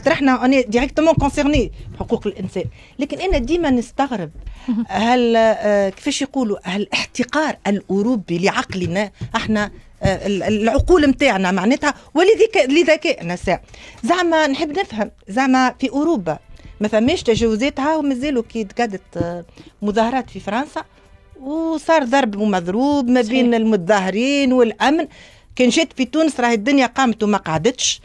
خاطر احنا اني ديريكتومون كونسيرني بحقوق الانسان لكن انا ديما نستغرب هل آه، كيفاش يقولوا هل احتقار الاوروبي لعقلنا احنا آه، العقول نتاعنا معناتها ولذكائنا ساعة زعما نحب نفهم زعما في اوروبا ما فماش تجاوزاتها ومازالوا كي تقعدت آه، مظاهرات في فرنسا وصار ضرب ومضروب ما بين المتظاهرين والامن كان جات في تونس راهي الدنيا قامت وما قعدتش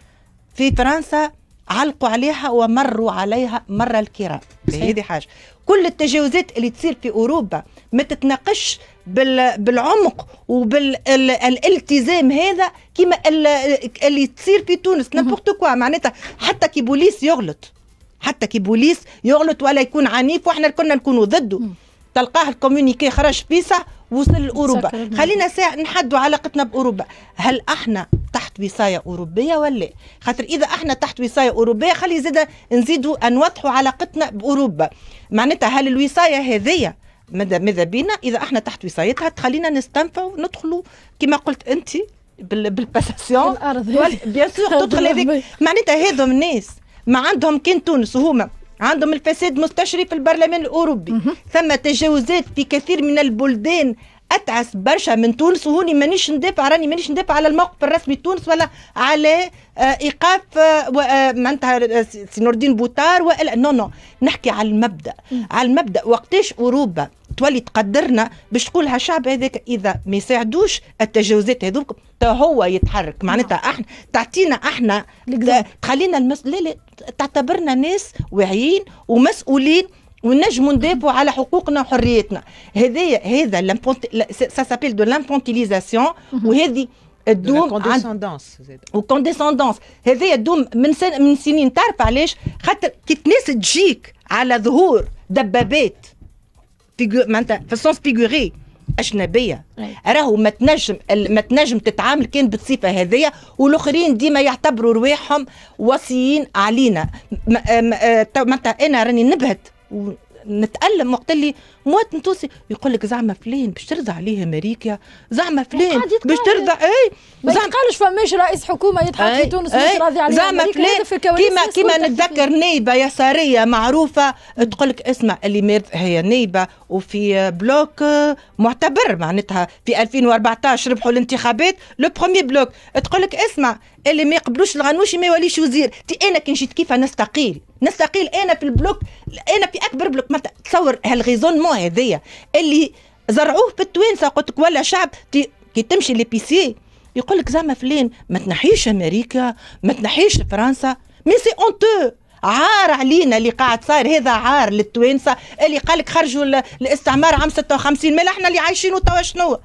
في فرنسا علقوا عليها ومروا عليها مرة الكرام هذه حاجه كل التجاوزات اللي تصير في اوروبا ما تتناقش بالعمق وبالالتزام هذا كما اللي تصير في تونس نابورت كوا معناتها حتى كي بوليس يغلط حتى كي بوليس يغلط ولا يكون عنيف واحنا كنا نكونوا ضده تلقاه الكوميونيكي خرج بيسه وصل لاوروبا خلينا ساعة نحدوا علاقتنا باوروبا هل احنا تحت وصايه اوروبيه ولا خاطر اذا احنا تحت وصايه اوروبيه خلي زاده نزيدوا نوضحوا علاقتنا باوروبا معناتها هل الوصايه هذه ماذا ماذا بينا اذا احنا تحت وصايتها تخلينا نستنفع وندخلوا كما قلت انت بالباساسيون بيان سور تدخل هذيك معناتها هذو الناس ما عندهم كان تونس وهما عندهم الفساد مستشري في البرلمان الاوروبي ثم تجاوزات في كثير من البلدان اتعس برشا من تونس وهوني مانيش ندافع راني مانيش ندافع على الموقف الرسمي التونس ولا على آه، ايقاف آه، آه، معناتها سي نور الدين بوتار والا نو نو نحكي على المبدا على المبدا وقتاش اوروبا تولي تقدرنا باش تقول الشعب هذاك اذا ما يساعدوش التجاوزات هذوك هو يتحرك نعم. معناتها احنا تعطينا احنا تخلينا المس... لا لا تعتبرنا ناس واعيين ومسؤولين ونجموا ندافعوا على حقوقنا وحريتنا هذايا هذا سا سابيل دو لامبونتيليزاسيون وهذه تدوم كونديسوندونس وكونديسوندونس هذايا تدوم من سن من سنين تعرف علاش خاطر كي الناس تجيك على ظهور دبابات معناتها في السونس فيغوري اجنبيه راهو ما تنجم ما تنجم تتعامل كان بالصفه هذيا والاخرين ديما يعتبروا رواحهم وصيين علينا آه، معناتها انا راني نبهت ونتألم وقت اللي مواطن تونسي يقول لك زعما فلان باش ترضى عليه امريكا زعما فلان باش ترضى اي زعما قالش فماش رئيس حكومه يضحك في إيه، تونس مش إيه، راضي عليه زعما فلان كيما كيما نتذكر نيبه يساريه معروفه تقول لك اسمع اللي مارض هي نيبه وفي بلوك معتبر معناتها في 2014 ربحوا الانتخابات لو بروميي بلوك تقول لك اسمع اللي ما يقبلوش الغنوشي ما يوليش وزير تي انا كي جيت كيف نستقيل نستقيل انا في البلوك انا في اكبر بلوك ما تصور مو هذايا اللي زرعوه في التوانسه قلت لك ولا شعب تي كي تمشي لبيسي يقول لك زعما فلان ما تنحيش امريكا ما تنحيش فرنسا مي سي اونتو عار علينا اللي قاعد صاير هذا عار للتوانسه اللي قالك خرجوا الاستعمار عام 56 مال احنا اللي عايشينه توا شنو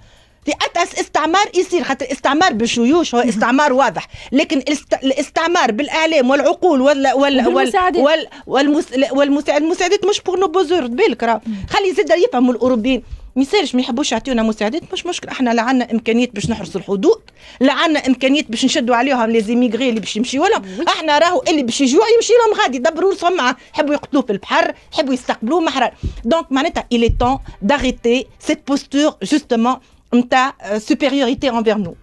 أتأس استعمار يصير خاطر استعمار بالجيوش هو استعمار واضح لكن الاستعمار بالاعلام والعقول ولا ولا والمساعدات وال والمساعدات المساعدات مش بور نو بوزور بالك راه خلي زاد يفهموا الاوروبيين ما يصيرش ما يحبوش يعطيونا مساعدات مش مشكل احنا لا عندنا امكانيات باش نحرسوا الحدود لا عندنا امكانيات باش نشدوا عليهم لي زيميغري اللي باش يمشيوا لهم احنا راهو اللي باش يجوا يمشي لهم غادي يدبروا لهم معاه يحبوا يقتلوه في البحر يحبوا يستقبلوه محرر دونك معناتها il est temps d'arrêter cette posture ta euh, supériorité envers nous